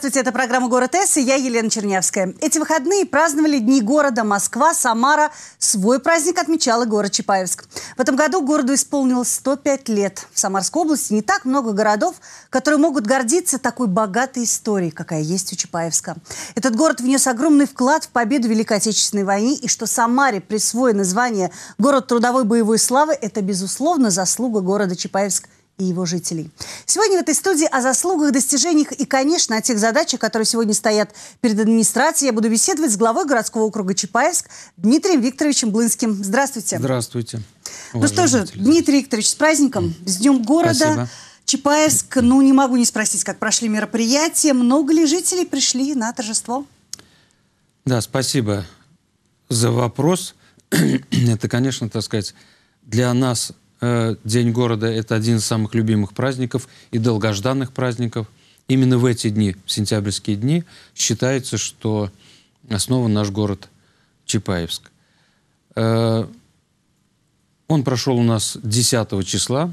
Здравствуйте, это программа «Город С» и я Елена Чернявская. Эти выходные праздновали Дни города Москва, Самара. Свой праздник отмечала город Чапаевск. В этом году городу исполнилось 105 лет. В Самарской области не так много городов, которые могут гордиться такой богатой историей, какая есть у Чапаевска. Этот город внес огромный вклад в победу в Великой Отечественной войне, и что Самаре присвоено звание «Город трудовой боевой славы» – это, безусловно, заслуга города Чапаевск – и его жителей. Сегодня в этой студии о заслугах, достижениях и, конечно, о тех задачах, которые сегодня стоят перед администрацией, я буду беседовать с главой городского округа Чапаевск Дмитрием Викторовичем Блынским. Здравствуйте. Здравствуйте. Ну что же, Дмитрий Викторович, с праздником, с Днем города. Спасибо. Чапаевск, ну не могу не спросить, как прошли мероприятия, много ли жителей пришли на торжество? Да, спасибо за вопрос. Это, конечно, так сказать, для нас Э, День города – это один из самых любимых праздников и долгожданных праздников. Именно в эти дни, в сентябрьские дни, считается, что основан наш город Чапаевск. Э, он прошел у нас 10 числа,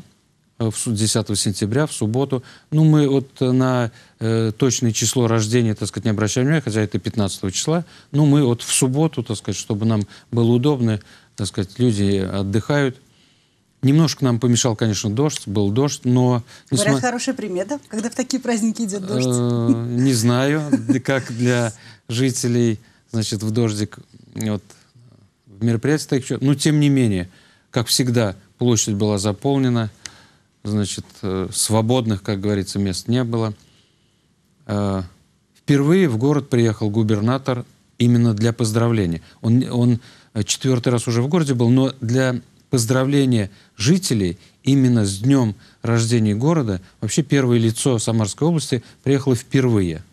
10 э, сентября, в субботу. Ну, мы вот на точное число рождения, так сказать, не обращаем внимания, хотя это 15 числа. Ну, мы вот в субботу, так сказать, чтобы нам было удобно, так сказать, люди отдыхают, Немножко нам помешал, конечно, дождь, был дождь, но... Несма... Говорят, хорошая примета, когда в такие праздники идет э, дождь. Не знаю, как для жителей, значит, в дождик, вот, в мероприятиях так Но, тем не менее, как всегда, площадь была заполнена, значит, э, свободных, как говорится, мест не было. Э, впервые в город приехал губернатор именно для поздравления. Он, он четвертый раз уже в городе был, но для поздравления жителей именно с днем рождения города. Вообще первое лицо Самарской области приехало впервые.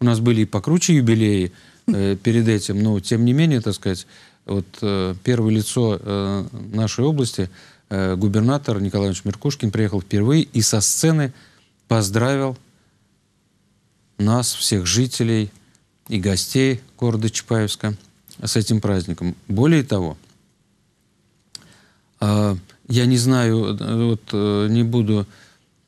У нас были и покруче юбилеи э, перед этим, но тем не менее, так сказать, вот э, первое лицо э, нашей области, э, губернатор Николай Иванович Меркушкин приехал впервые и со сцены поздравил нас, всех жителей и гостей города Чапаевска с этим праздником. Более того, а, я не знаю, э, вот э, не буду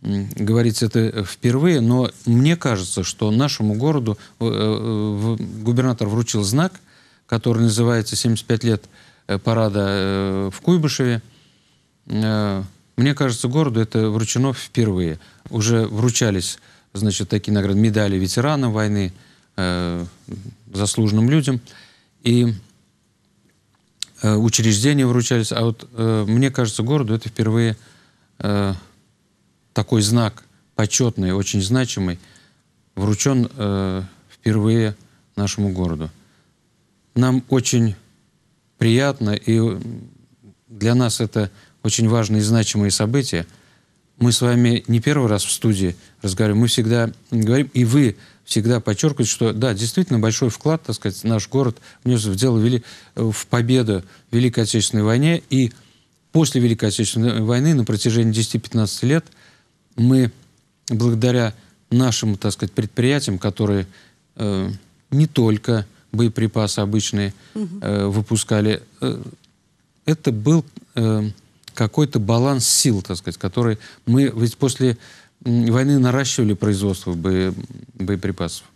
говорить это впервые, но мне кажется, что нашему городу э, губернатор вручил знак, который называется «75 лет парада в Куйбышеве». Мне кажется, городу это вручено впервые. Уже вручались значит, такие награды, медали ветеранам войны, заслуженным людям. И Э, учреждения вручались. А вот, э, мне кажется, городу это впервые э, такой знак почетный, очень значимый, вручен впервые нашему городу. Нам очень приятно, и для нас это очень важные и значимые события. Мы с вами не первый раз в студии разговариваем, мы всегда говорим, и вы всегда подчеркивать, что да, действительно большой вклад, так сказать, наш город внес в дело вели, в победу в Великой Отечественной войне. И после Великой Отечественной войны на протяжении 10-15 лет мы, благодаря нашим, так сказать, предприятиям, которые э, не только боеприпасы обычные э, выпускали, э, это был э, какой-то баланс сил, так сказать, который мы ведь после войны наращивали производство боеприпасов.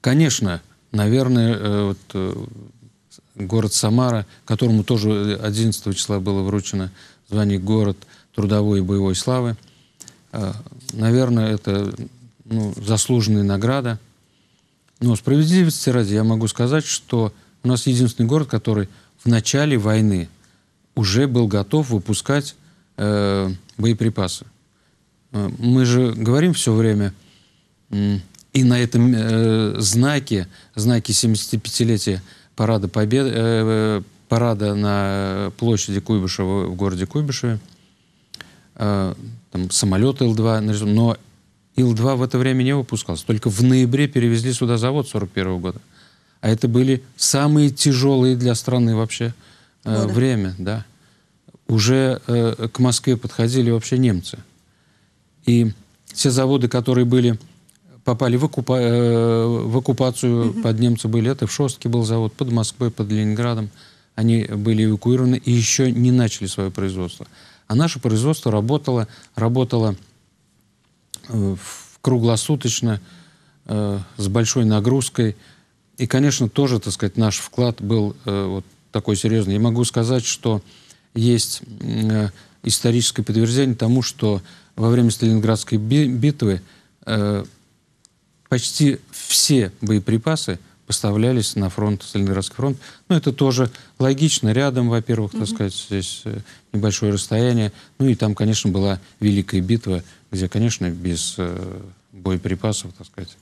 Конечно, наверное, э, вот, э, город Самара, которому тоже 11 числа было вручено звание «Город трудовой и боевой славы». Э, наверное, это ну, заслуженная награда. Но справедливости ради я могу сказать, что у нас единственный город, который в начале войны уже был готов выпускать э, боеприпасы. Э, мы же говорим все время, и на этом э, знаке, знаке 75-летия парада, Победы, э, э, парада на площади Куйбышева в городе Куйбышеве, э, там самолет Ил-2, но Ил-2 в это время не выпускался. Только в ноябре перевезли сюда завод 41 -го года. А это были самые тяжелые для страны вообще э, время. Да. Уже э, к Москве подходили вообще немцы. И все заводы, которые были, попали в, оккупа э, в оккупацию угу. под немцы были. Это в Шостке был завод, под Москвой, под Ленинградом. Они были эвакуированы и еще не начали свое производство. А наше производство работало, работало э, круглосуточно, э, с большой нагрузкой. И, конечно, тоже, так сказать, наш вклад был вот такой серьезный. Я могу сказать, что есть историческое подтверждение тому, что во время Сталинградской битвы э, почти все боеприпасы поставлялись на фронт, Сталинградский фронт. Ну, это тоже логично. Рядом, во-первых, mm так сказать, здесь э, небольшое расстояние. Ну, и там, конечно, была Великая битва, где, конечно, без э, боеприпасов, так сказать,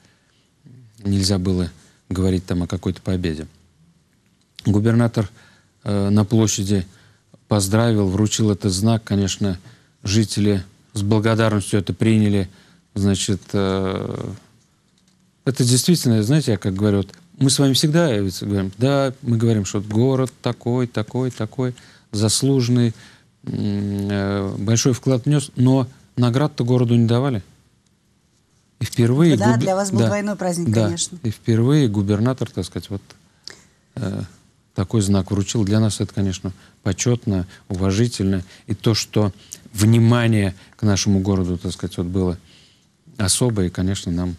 нельзя было говорить там о какой-то победе. Губернатор э, на площади поздравил, вручил этот знак, конечно, жители с благодарностью это приняли. Значит, э, это действительно, знаете, я как говорю, вот, мы с вами всегда говорим, да, мы говорим, что город такой, такой, такой, заслуженный, э, большой вклад внес, но наград-то городу не давали. И впервые... Да, губ... для вас был да, двойной праздник, да, конечно. И впервые губернатор, так сказать, вот э, такой знак вручил. Для нас это, конечно, почетно, уважительно. И то, что внимание к нашему городу, так сказать, вот было особое, и, конечно, нам,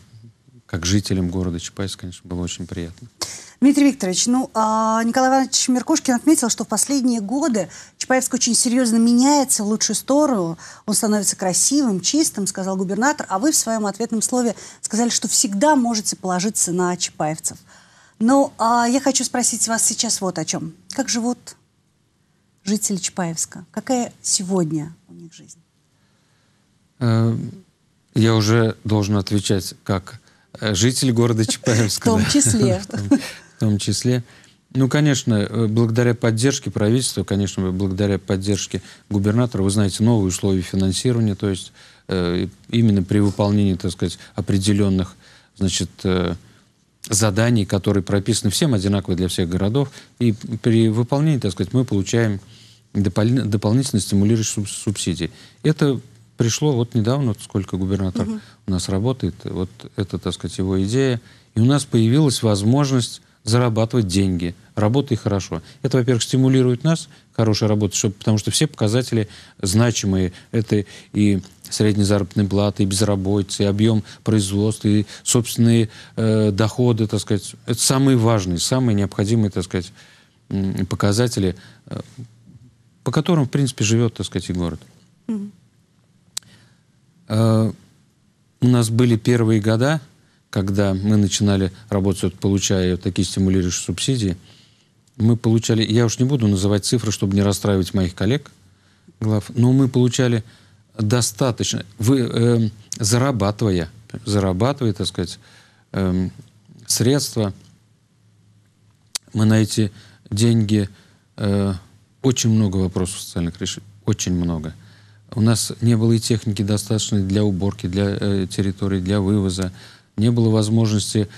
как жителям города Чапаевска, конечно, было очень приятно. Дмитрий Викторович, ну, а, Николай Иванович Меркушкин отметил, что в последние годы Чапаевск очень серьезно меняется в лучшую сторону. Он становится красивым, чистым, сказал губернатор. А вы в своем ответном слове сказали, что всегда можете положиться на чапаевцев. Но ну, а, я хочу спросить вас сейчас вот о чем. Как живут жители Чапаевска? Какая сегодня у них жизнь? Э, я уже должен отвечать как э, житель города Чапаевска. В том числе. В том числе. Ну, конечно, э, благодаря поддержке правительства, конечно, благодаря поддержке губернатора, вы знаете, новые условия финансирования, то есть именно при выполнении, так сказать, определенных, значит, заданий, которые прописаны всем одинаково для всех городов. И при выполнении, так сказать, мы получаем допол- дополнительно стимулирующие субсидии. Это пришло вот недавно, вот сколько губернатор угу. у нас работает, вот это, так сказать, его идея. И у нас появилась возможность зарабатывать деньги, работай хорошо. Это, во-первых, стимулирует нас, хорошая работа, чтобы, потому что все показатели значимые. Это и средней заработной платы, и безработицы, и объем производства, и собственные э, доходы, так сказать. Это самые важные, самые необходимые, так сказать, показатели, э, по которым, в принципе, живет, так сказать, и город. Mm-hmm. Э, у нас были первые года, когда мы начинали работать, вот, получая вот такие стимулирующие субсидии, мы получали, я уж не буду называть цифры, чтобы не расстраивать моих коллег, глав, но мы получали достаточно, вы, э, зарабатывая, зарабатывая, так сказать, э, средства, мы на эти деньги э, очень много вопросов социальных решили, очень много. У нас не было и техники достаточной для уборки, для э, территории, для вывоза, не было возможности,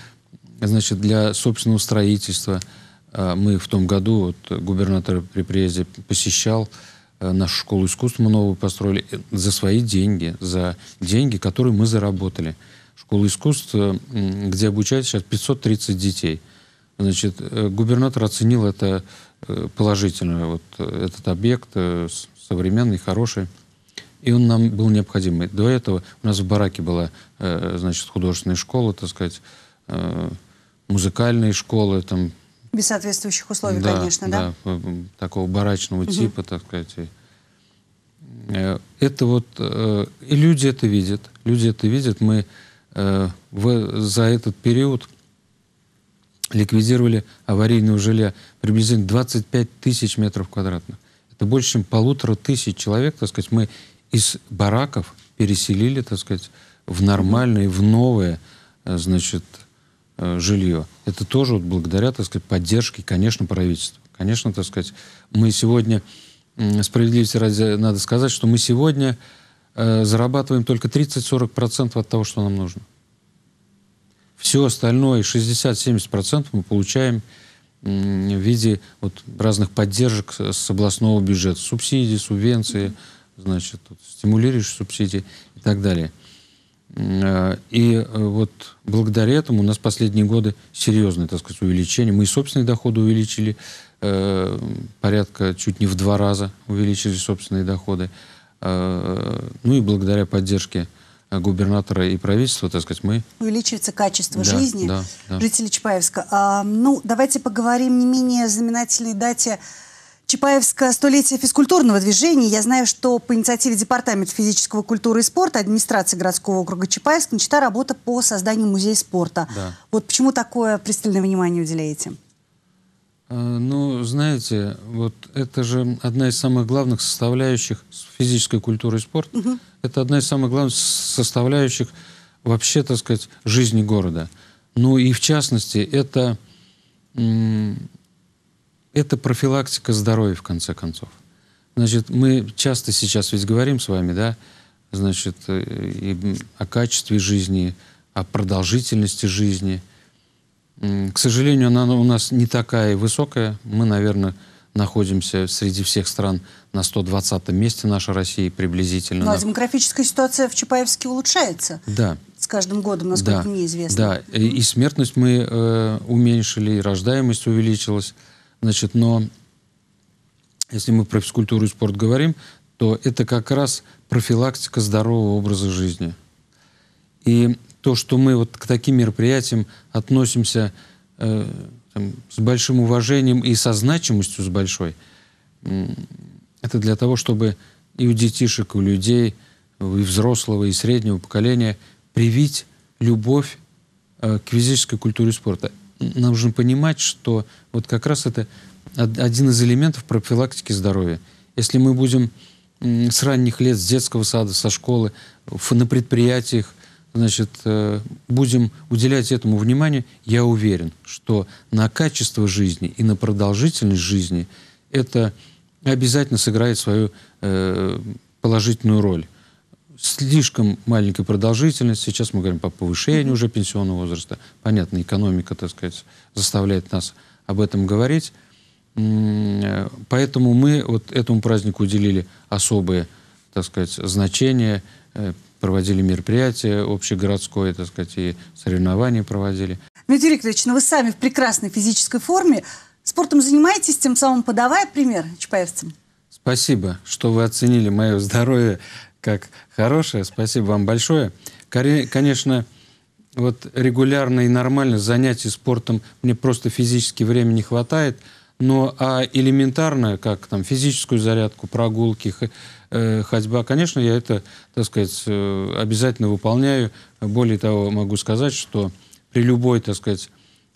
значит, для собственного строительства. А мы в том году, вот губернатор при приезде посещал, э, Э, нашу школу искусств мы новую построили э, за свои деньги, за деньги, которые мы заработали. Школа искусств, где обучают сейчас 530 детей. Значит, э, губернатор оценил это положительно, вот этот объект современный, хороший. И он нам был необходим. до этого у нас в бараке была, значит, художественная школа, так сказать, музыкальные школы, там без соответствующих условий, да, конечно, да? Да, такого барачного угу. типа, так сказать. Э, это вот... Э, и люди это видят. Люди это видят. Мы э, за этот период ликвидировали аварийного жилья приблизительно 25 тысяч метров квадратных. Это больше, чем полутора тысяч человек, так сказать, мы из бараков переселили, так сказать, в нормальные, в новые, значит, Э, жилье. Это тоже вот благодаря, так сказать, поддержке, конечно, правительства. Конечно, так сказать, мы сегодня, справедливости ради, надо сказать, что мы сегодня э, зарабатываем только 30-40% от того, что нам нужно. Все остальное, 60-70% мы получаем в виде вот разных поддержек с областного бюджета, субсидий, субвенции, значит, стимулирующих субсидии и так далее. Э, и э, вот благодаря этому у нас последние годы серьезное, так сказать, увеличение. Мы и собственные доходы увеличили э, порядка чуть не в два раза увеличили собственные доходы. Ну и благодаря поддержке губернатора и правительства, так сказать, мы... Увеличивается качество да, жизни да, да. жителей Чапаевска. А, ну, давайте поговорим не менее знаменательной дате Чапаевское столетие физкультурного движения. Я знаю, что по инициативе Департамента физического культуры и спорта администрации городского округа Чапаевск начата работа по созданию музея спорта. Да. Вот почему такое пристальное внимание уделяете? Э, ну, знаете, вот это же одна из самых главных составляющих физической культуры и спорта. Угу. Это одна из самых главных составляющих вообще, так сказать, жизни города. Ну и в частности, это это профилактика здоровья, в конце концов. Значит, мы часто сейчас ведь говорим с вами, да, значит, э, и о качестве жизни, о продолжительности жизни. К сожалению, она у нас не такая высокая. Мы, наверное, находимся среди всех стран на 120 м месте нашей России приблизительно. Ну, а демографическая ситуация в Чапаевске улучшается. Да. С каждым годом, насколько да. мне известно. Да, и, и смертность мы э, уменьшили, и рождаемость увеличилась. Значит, но если мы про физкультуру и спорт говорим, то это как раз профилактика здорового образа жизни. И то, что мы вот к таким мероприятиям относимся э, там, с большим уважением и со значимостью с большой, э, это для того, чтобы и у детишек, и у людей, и взрослого, и среднего поколения привить любовь э, к физической культуре спорта нужно понимать, что вот как раз это один из элементов профилактики здоровья. Если мы будем с ранних лет, с детского сада, со школы, на предприятиях, значит, э, будем уделять этому внимание, я уверен, что на качество жизни и на продолжительность жизни это обязательно сыграет свою э, положительную роль слишком маленькая продолжительность. Сейчас мы говорим по повышению уже пенсионного возраста. Понятно, экономика, так сказать, заставляет нас об этом говорить. Поэтому мы вот этому празднику уделили особое, так сказать, значение, э, проводили мероприятия общегородское, так сказать, и соревнования проводили. Дмитрий Викторович, ну вы сами в прекрасной физической форме. Спортом занимаетесь, тем самым подавая пример чапаевцам? Спасибо, что вы оценили мое здоровье как хорошее. Спасибо вам большое. Конечно, вот регулярно и нормально занятий спортом мне просто физически времени не хватает, но а элементарно, как там физическую зарядку, прогулки, э, ходьба, конечно, я это, так сказать, э, обязательно выполняю. Более того, могу сказать, что при любой, так сказать,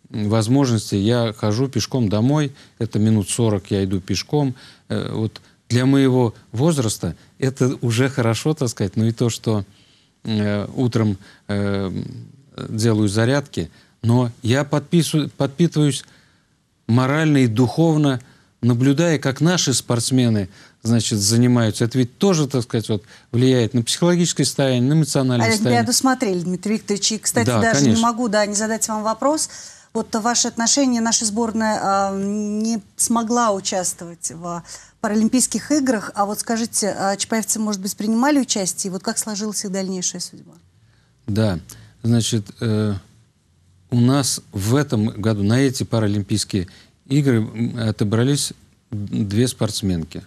возможности я хожу пешком домой, это минут 40 я иду пешком, э, вот для моего возраста это уже хорошо, так сказать. Ну и то, что э, утром э, делаю зарядки, но я подписываю, подпитываюсь морально и духовно, наблюдая, как наши спортсмены значит, занимаются. Это ведь тоже, так сказать, вот, влияет на психологическое состояние, на эмоциональное а состояние. Предусмотрели, Дмитрий Викторович. И, кстати, да, даже конечно. не могу да, не задать вам вопрос. Вот ваши отношения, наша сборная э, не смогла участвовать в Паралимпийских играх. А вот скажите, а чапаевцы, может быть, принимали участие? И вот как сложилась их дальнейшая судьба? Да, значит, э, у нас в этом году на эти Паралимпийские игры отобрались две спортсменки.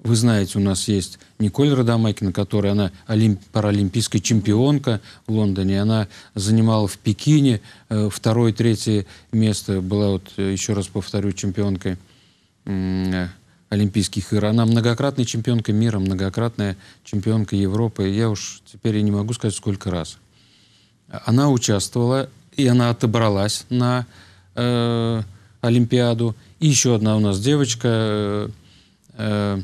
Вы знаете, у нас есть Николь Радамайкина, которая она олимп, паралимпийская чемпионка в Лондоне. Она занимала в Пекине э, второе, третье место. Была, вот, э, еще раз повторю, чемпионкой э, Олимпийских игр. Она многократная чемпионка мира, многократная чемпионка Европы. Я уж теперь и не могу сказать, сколько раз. Она участвовала, и она отобралась на э, Олимпиаду. И еще одна у нас девочка, э, э,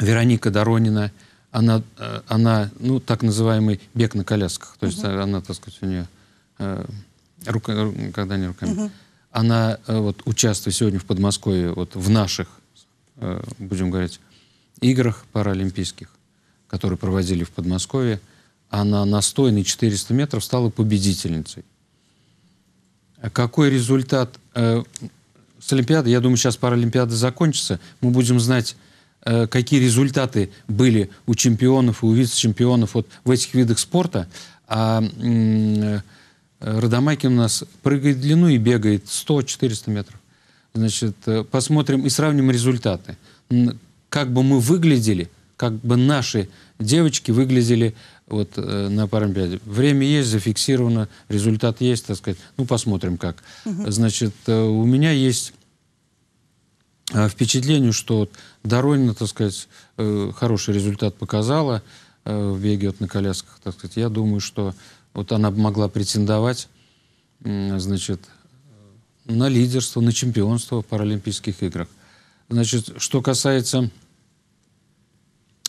Вероника Доронина. Она, э, она, ну, так называемый бег на колясках. То есть угу. она, так сказать, у нее... Э, рука, когда не руками... Угу она э, вот участвует сегодня в Подмосковье, вот в наших, э, будем говорить, играх паралимпийских, которые проводили в Подмосковье, она на стойной 400 метров стала победительницей. Какой результат э, с Олимпиады? Я думаю, сейчас Паралимпиада закончится. Мы будем знать, э, какие результаты были у чемпионов и у вице-чемпионов вот в этих видах спорта. А, э, Родомайкин у нас прыгает в длину и бегает 100-400 метров. Значит, э, посмотрим и сравним результаты. Как бы мы выглядели, как бы наши девочки выглядели вот э, на Паралимпиаде. Время есть, зафиксировано, результат есть, так сказать. Ну, посмотрим как. Значит, э, у меня есть э, впечатление, что вот Доронина, так сказать, э, хороший результат показала э, в беге вот на колясках, так сказать. Я думаю, что вот она могла претендовать, значит, на лидерство, на чемпионство в Паралимпийских играх. Значит, что касается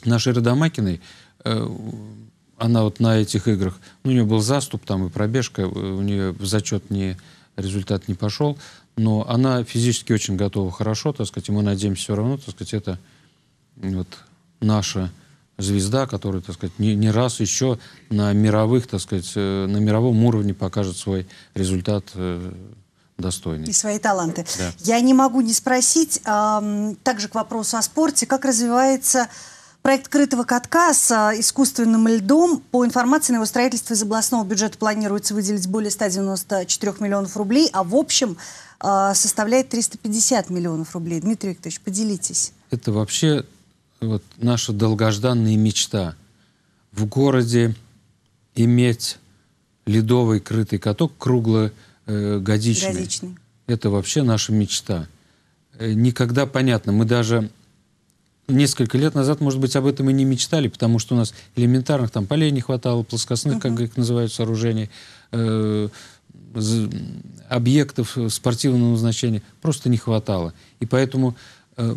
нашей Родомакиной, э, она вот на этих играх, ну, у нее был заступ там и пробежка, э, у нее зачет не, результат не пошел, но она физически очень готова хорошо, так сказать, и мы надеемся все равно, так сказать, это вот наша звезда, которая, так сказать, не, не раз еще на мировых, так сказать, э, на мировом уровне покажет свой результат э, достойный. И свои таланты. Да. Я не могу не спросить, а, также к вопросу о спорте, как развивается проект «Крытого катка» с а, искусственным льдом. По информации, на его строительство из областного бюджета планируется выделить более 194 миллионов рублей, а в общем а, составляет 350 миллионов рублей. Дмитрий Викторович, поделитесь. Это вообще вот наша долгожданная мечта в городе иметь ледовый крытый каток круглогодичный. Годичный. Это вообще наша мечта. Э, никогда понятно. Мы даже несколько лет назад, может быть, об этом и не мечтали, потому что у нас элементарных там полей не хватало, плоскостных, Uh -huh. как их называют, сооружений, э, объектов спортивного назначения просто не хватало. И поэтому Э,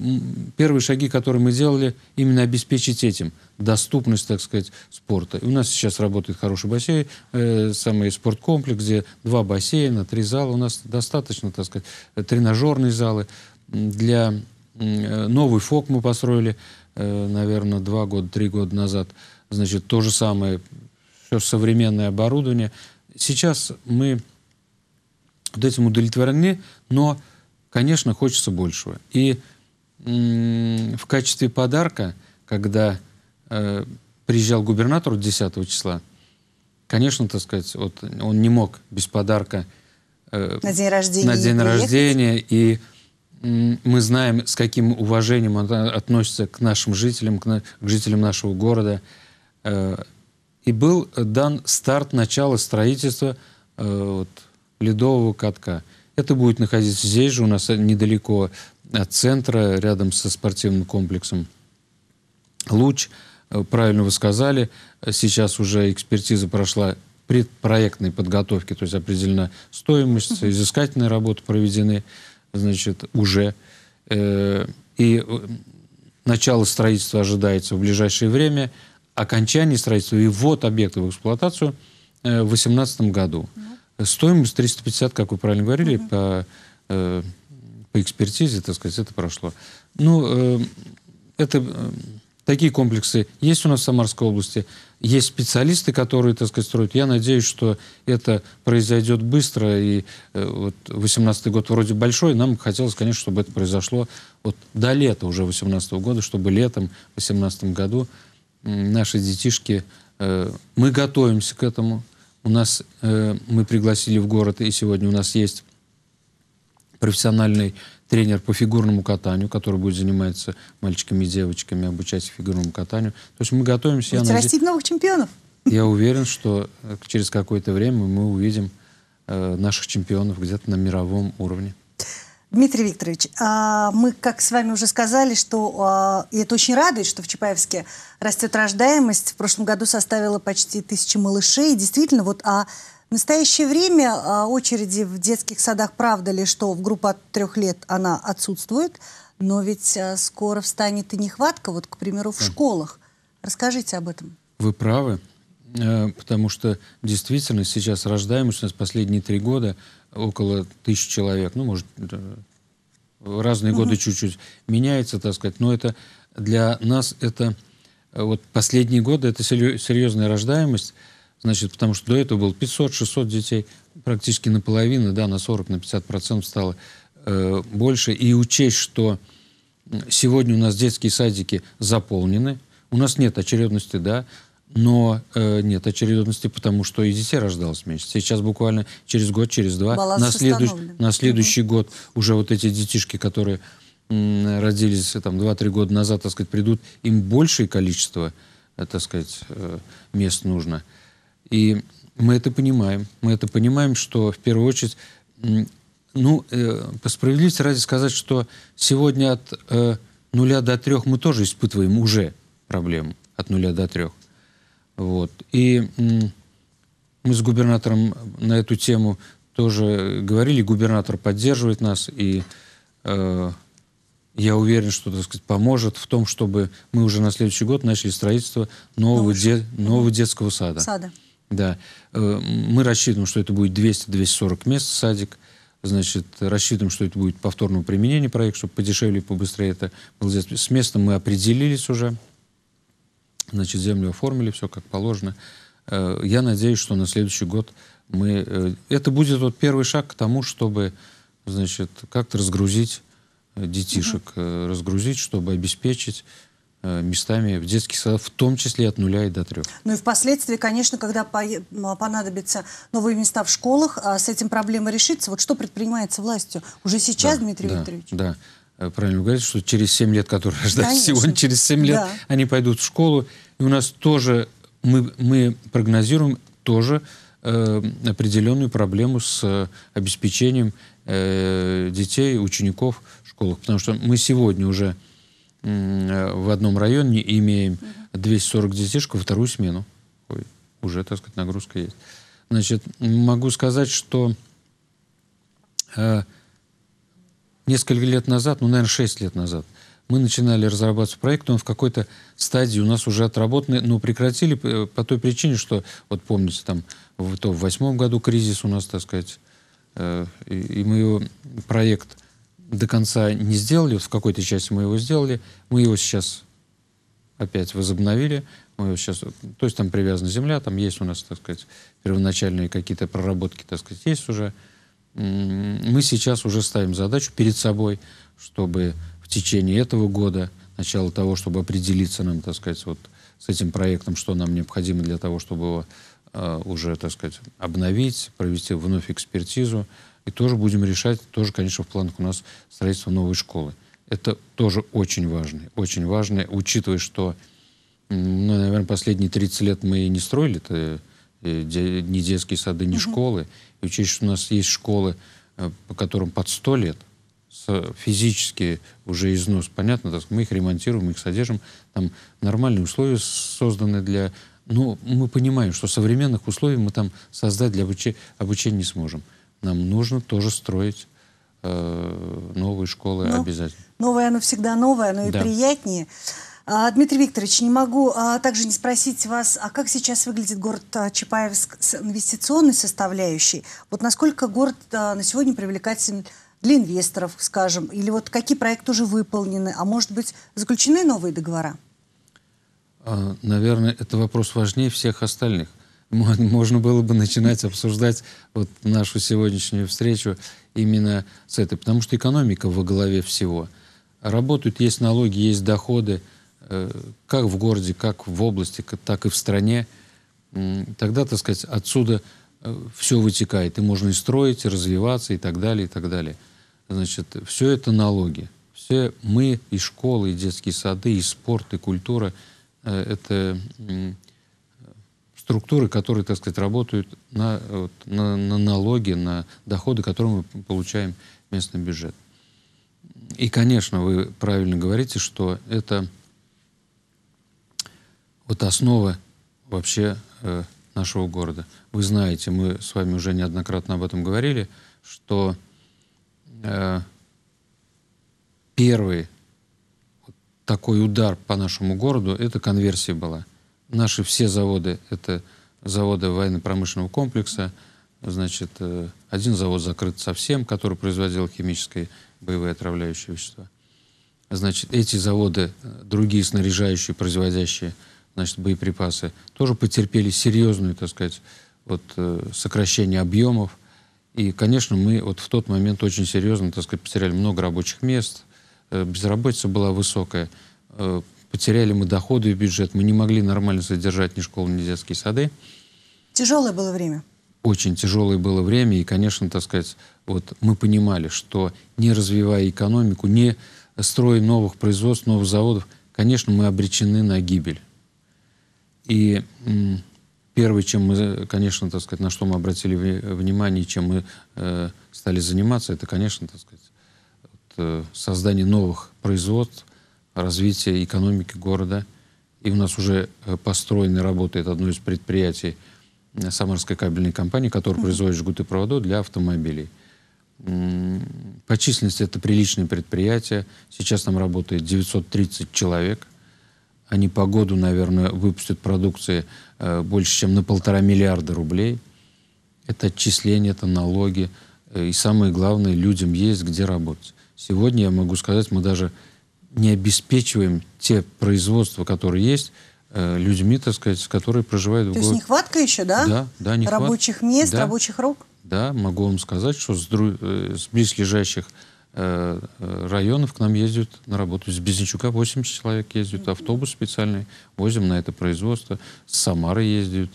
первые шаги, которые мы делали, именно обеспечить этим доступность, так сказать, спорта. И у нас сейчас работает хороший бассейн, э, самый спорткомплекс, где два бассейна, три зала. У нас достаточно, так сказать, тренажерные залы. Для э, новый ФОК мы построили, э, наверное, два года, три года назад. Значит, то же самое, все современное оборудование. Сейчас мы вот этим удовлетворены, но, конечно, хочется большего. И в качестве подарка, когда э, приезжал губернатор 10 числа, конечно, так сказать, вот он не мог без подарка э, на день рождения, на день рождения и э, мы знаем, с каким уважением он относится к нашим жителям, к, на, к жителям нашего города. Э, и был дан старт начала строительства э, вот, ледового катка. Это будет находиться здесь же, у нас э, недалеко от э, центра рядом со спортивным комплексом «Луч». Э, правильно вы сказали, сейчас уже экспертиза прошла предпроектной подготовки, то есть определена стоимость, изыскательные работы проведены, значит, уже. Э, и начало строительства ожидается в ближайшее время, окончание строительства и ввод объекта в эксплуатацию в 2018 году. Ну. Стоимость 350, как вы правильно говорили, угу. по по экспертизе, так сказать, это прошло. Ну, э, это э, такие комплексы есть у нас в Самарской области. Есть специалисты, которые, так сказать, строят. Я надеюсь, что это произойдет быстро. И э, вот 18 й год вроде большой. Нам хотелось, конечно, чтобы это произошло вот до лета уже 18 -го года, чтобы летом, в 18 году наши детишки... мы готовимся к этому. У нас мы пригласили в город, и сегодня у нас есть профессиональный тренер по фигурному катанию, который будет заниматься мальчиками и девочками, обучать фигурному катанию. То есть мы готовимся. Будете наде... новых чемпионов? Я уверен, что э, через какое-то время мы увидим э, наших чемпионов где-то на мировом уровне. Дмитрий Викторович, а, мы, как с вами уже сказали, что, а, и это очень радует, что в Чапаевске растет рождаемость. В прошлом году составила почти тысячи малышей. Действительно, вот а в настоящее время а, очереди в детских садах, правда ли, что в группу от трех лет она отсутствует, но ведь скоро встанет и нехватка, вот, к примеру, в школах. Расскажите об этом. Вы правы, э, потому что действительно сейчас рождаемость у нас последние три года – около тысяч человек, ну, может, разные угу. годы чуть-чуть меняется, так сказать, но это для нас это э, вот последние годы это серьезная рождаемость, значит, потому что до этого было 500-600 детей, практически наполовину, да, на 40, 50 процентов стало э, больше, и учесть, что сегодня у нас детские садики заполнены, у нас нет очередности, да, но э, нет очередности, потому что и детей рождалось меньше. Сейчас буквально через год, через два, на, следу... на следующий угу. год уже вот эти детишки, которые родились э, там 2-3 года назад, так сказать, придут, им большее количество, э, так сказать, э, мест нужно. И мы это понимаем. Мы это понимаем, что в первую очередь, ну, э, по справедливости ради сказать, что сегодня от э, нуля до трех мы тоже испытываем уже проблему от нуля до трех. Вот. И мы с губернатором на эту тему тоже говорили, губернатор поддерживает нас, и э, я уверен, что так сказать, поможет в том, чтобы мы уже на следующий год начали строительство нового, де, нового детского сада. Сада. Да. Э, мы рассчитываем, что это будет 200-240 мест садик. Значит, рассчитываем, что это будет повторного применения проекта, чтобы подешевле и побыстрее это было. С местом мы определились уже. Значит, землю оформили, все как положено. Э, я надеюсь, что на следующий год мы... Э, это будет вот первый шаг к тому, чтобы, значит, как-то разгрузить э, детишек, угу. разгрузить, чтобы обеспечить местами в детских садах, в том числе от нуля и до трех. Ну и впоследствии, конечно, когда по понадобятся новые места в школах, а с этим проблема решится. Вот что предпринимается властью уже сейчас, да, Дмитрий да, Викторович? Да. Э, правильно вы что через 7 лет, которые рождаются сегодня, через 7 лет да. они пойдут в школу. И у нас тоже, мы, мы прогнозируем тоже э, определенную проблему с э, обеспечением э, детей, учеников в школах. Потому что мы сегодня уже э, в одном районе имеем 240 детишек во вторую смену. Ой, уже, так сказать, нагрузка есть. Значит, могу сказать, что... Э, несколько лет назад, ну, наверное, 6 лет назад, мы начинали разрабатывать проект, он в какой-то стадии у нас уже отработанный, но прекратили э, по той причине, что, вот помните, там, в, то, в восьмом году кризис у нас, так сказать, э, и, и мы его проект до конца не сделали, в какой-то части мы его сделали, мы его сейчас опять возобновили, мы его сейчас, то есть там привязана земля, там есть у нас, так сказать, первоначальные какие-то проработки, так сказать, есть уже, мы сейчас уже ставим задачу перед собой, чтобы в течение этого года, начало того, чтобы определиться нам, так сказать, вот с этим проектом, что нам необходимо для того, чтобы его э, уже, так сказать, обновить, провести вновь экспертизу, и тоже будем решать, тоже, конечно, в планах у нас строительство новой школы. Это тоже очень важно, очень важно, учитывая, что, ну, наверное, последние 30 лет мы не строили Э, ни детские сады, ни угу. школы. И учесть, что у нас есть школы, э, по которым под 100 лет, физически уже износ, понятно, так мы их ремонтируем, мы их содержим. Там нормальные условия созданы для... Но ну, мы понимаем, что современных условий мы там создать для обуч... обучения не сможем. Нам нужно тоже строить э, новые школы ну, обязательно. Новое оно всегда новое, оно да. и приятнее. А, Дмитрий Викторович, не могу а, также не спросить вас, а как сейчас выглядит город а, Чапаевск с инвестиционной составляющей? Вот насколько город на сегодня привлекателен для инвесторов, скажем, или вот какие проекты уже выполнены, а может быть заключены новые договора? Наверное, это вопрос важнее всех остальных. Можно было бы начинать обсуждать вот нашу сегодняшнюю встречу именно с этой, потому что экономика во главе всего. Работают, есть налоги, есть доходы – Э, как в городе, как в области, так и в стране, тогда, так сказать, отсюда э, все вытекает. И можно и строить, и развиваться, и так далее, и так далее. Значит, все это налоги. Все мы, и школы, и детские сады, и спорт, и культура э, — это структуры, которые, так сказать, работают на, вот, на, на налоги, на доходы, которые мы получаем местный бюджет. И, конечно, вы правильно говорите, что это вот основа вообще э, нашего города. Вы знаете, мы с вами уже неоднократно об этом говорили, что э, первый такой удар по нашему городу, это конверсия была. Наши все заводы, это заводы военно-промышленного комплекса, значит, э, один завод закрыт совсем, который производил химические боевые отравляющие вещества. Значит, эти заводы, э, другие снаряжающие, производящие, значит, боеприпасы, тоже потерпели серьезную, так сказать, вот, э, сокращение объемов. И, конечно, мы вот в тот момент очень серьезно, так сказать, потеряли много рабочих мест, э, безработица была высокая, э, потеряли мы доходы и бюджет, мы не могли нормально содержать ни школы, ни детские сады. Тяжелое было время? Очень тяжелое было время, и, конечно, так сказать, вот мы понимали, что не развивая экономику, не строя новых производств, новых заводов, конечно, мы обречены на гибель. И первое, чем мы, конечно, так сказать, на что мы обратили внимание, чем мы э, стали заниматься, это, конечно, так сказать, вот, э, создание новых производств, развитие экономики города. И у нас уже э, построено работает одно из предприятий э, Самарской кабельной компании, которая mm -hmm. производит жгуты проводов для автомобилей. По численности это приличное предприятие. Сейчас там работает 930 человек они по году, наверное, выпустят продукции э, больше, чем на полтора миллиарда рублей. Это отчисления, это налоги. Э, и самое главное, людям есть где работать. Сегодня, я могу сказать, мы даже не обеспечиваем те производства, которые есть, э, людьми, так сказать, которые проживают в городе. То есть нехватка еще, да? Да, да, нехватка. Рабочих мест, да. рабочих рук? Да, могу вам сказать, что с, дру... с близлежащих Э, районов к нам ездят на работу. из Безничука 80 человек ездят, автобус специальный, возим на это производство. С Самары ездят.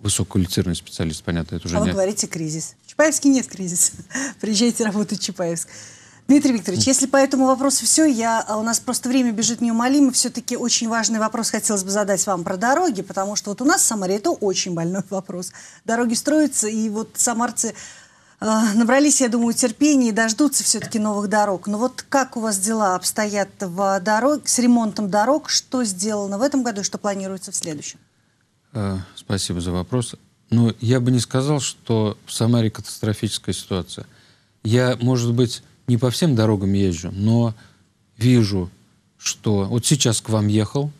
Высококвалифицированный специалист, понятно. Это уже а не... вы говорите кризис. В Чапаевске нет кризиса. Приезжайте работать в Чапаевск. Дмитрий Викторович, если по этому вопросу все, я, а у нас просто время бежит неумолимо. Все-таки очень важный вопрос хотелось бы задать вам про дороги, потому что вот у нас в Самаре это очень больной вопрос. Дороги строятся, и вот самарцы а, набрались, я думаю, терпения и дождутся все-таки новых дорог. Но ну вот как у вас дела обстоят в дорог, с ремонтом дорог? Что сделано в этом году и что планируется в следующем? А, спасибо за вопрос. Ну, я бы не сказал, что в Самаре катастрофическая ситуация. Я, может быть, не по всем дорогам езжу, но вижу, что... Вот сейчас к вам ехал,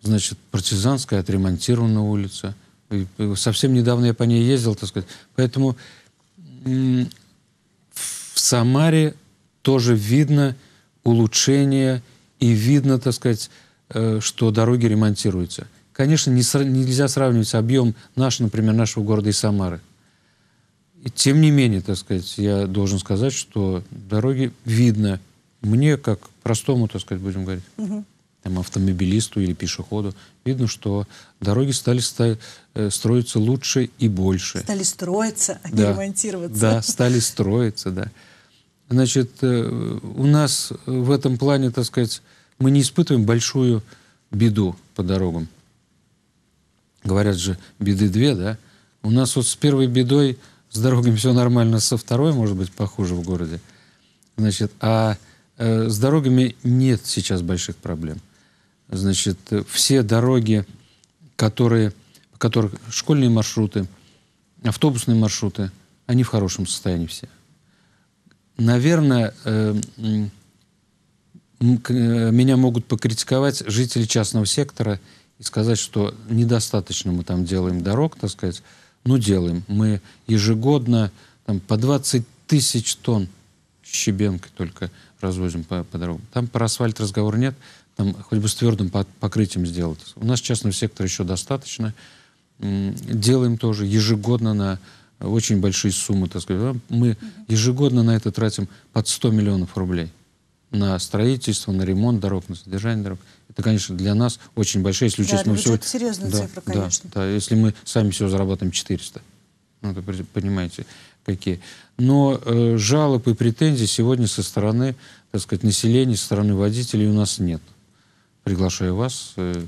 значит, партизанская отремонтированная улица. И э, совсем недавно я по ней ездил, так сказать. Поэтому в Самаре тоже видно улучшение и видно, так сказать, э, что дороги ремонтируются. Конечно, не, нельзя сравнивать объем наш, например, нашего города и Самары. И тем не менее, так сказать, я должен сказать, что дороги видно мне, как простому, так сказать, будем говорить. Угу там, автомобилисту или пешеходу. Видно, что дороги стали ста э, строиться лучше и больше. Стали строиться, а да. не ремонтироваться. Да, стали строиться, да. Значит, э, у нас в этом плане, так сказать, мы не испытываем большую беду по дорогам. Говорят же, беды две, да? У нас вот с первой бедой, с дорогами все нормально, со второй, может быть, похуже в городе. Значит, а э, с дорогами нет сейчас больших проблем значит, все дороги, которые, которые школьные маршруты, автобусные маршруты, они в хорошем состоянии все. Наверное, э, э, меня могут покритиковать жители частного сектора и сказать, что недостаточно мы там делаем дорог, так сказать. Ну, делаем. Мы ежегодно там, по 20 тысяч тонн щебенкой только развозим по, по дорогам. Там про асфальт разговор нет там, хоть бы с твердым покрытием сделать. У нас частного сектора еще достаточно. Делаем тоже ежегодно на очень большие суммы, так сказать. Мы ежегодно на это тратим под 100 миллионов рублей. На строительство, на ремонт дорог, на содержание дорог. Это, конечно, для нас очень большая, если учесть... Да, мы все... это серьезная да, цифра, конечно. Да, да, если мы сами все зарабатываем 400. Ну, вы понимаете, какие. Но э, жалоб и претензий сегодня со стороны, так сказать, населения, со стороны водителей у нас нет приглашаю вас э,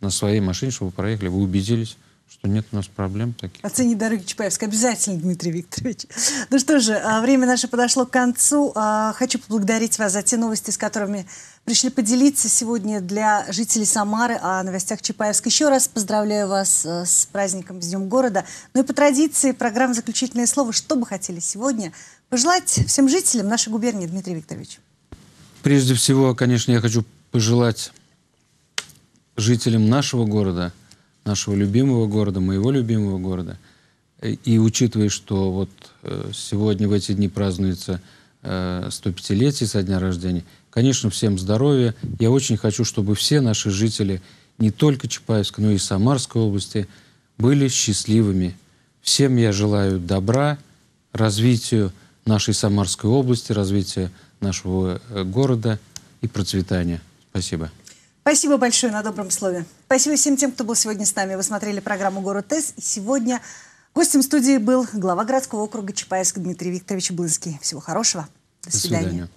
на своей машине, чтобы вы проехали, вы убедились, что нет у нас проблем таких. Оцени дороги Чапаевской. Обязательно, Дмитрий Викторович. Ну что же, а, время наше подошло к концу. А, хочу поблагодарить вас за те новости, с которыми пришли поделиться сегодня для жителей Самары а, о новостях Чапаевска. Еще раз поздравляю вас э, с праздником, с Днем города. Ну и по традиции программы «Заключительное слово». Что бы хотели сегодня пожелать всем жителям нашей губернии, Дмитрий Викторович? Прежде всего, конечно, я хочу пожелать жителям нашего города, нашего любимого города, моего любимого города, и учитывая, что вот э, сегодня в эти дни празднуется 105-летие э, со дня рождения, конечно, всем здоровья. Я очень хочу, чтобы все наши жители, не только Чапаевска, но и Самарской области, были счастливыми. Всем я желаю добра, развитию нашей Самарской области, развития нашего э, города и процветания. Спасибо. Спасибо большое на добром слове. Спасибо всем тем, кто был сегодня с нами. Вы смотрели программу «Город ТЭС». И сегодня гостем студии был глава городского округа Чапаевск Дмитрий Викторович Блынский. Всего хорошего. До, До свидания.